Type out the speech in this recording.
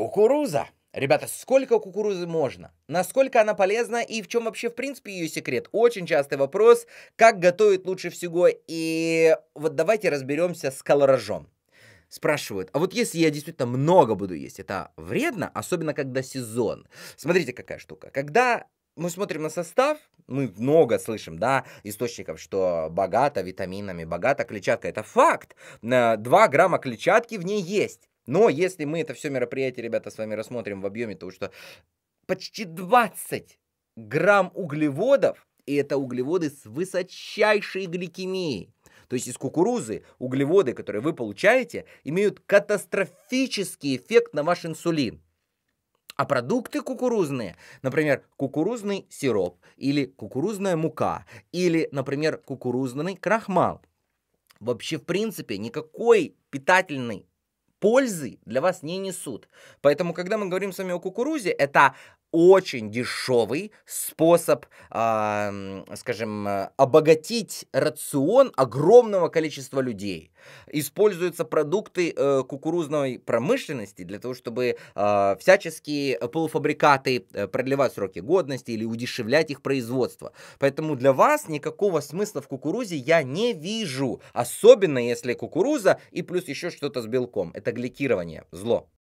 Кукуруза. Ребята, сколько кукурузы можно? Насколько она полезна и в чем вообще в принципе ее секрет? Очень частый вопрос, как готовить лучше всего. И вот давайте разберемся с колоражом. Спрашивают, а вот если я действительно много буду есть, это вредно, особенно когда сезон? Смотрите, какая штука. Когда мы смотрим на состав, мы много слышим, да, источников, что богато витаминами, богато клетчаткой. Это факт. 2 э, грамма клетчатки в ней есть. Но если мы это все мероприятие, ребята, с вами рассмотрим в объеме, то что почти 20 грамм углеводов, и это углеводы с высочайшей гликемией. То есть из кукурузы углеводы, которые вы получаете, имеют катастрофический эффект на ваш инсулин. А продукты кукурузные, например, кукурузный сироп или кукурузная мука или, например, кукурузный крахмал, вообще в принципе никакой питательной пользы для вас не несут. Поэтому, когда мы говорим с вами о кукурузе, это очень дешевый способ, э, скажем, обогатить рацион огромного количества людей. Используются продукты э, кукурузной промышленности для того, чтобы э, всяческие полуфабрикаты э, продлевать сроки годности или удешевлять их производство. Поэтому для вас никакого смысла в кукурузе я не вижу, особенно если кукуруза и плюс еще что-то с белком. Это гликирование, зло.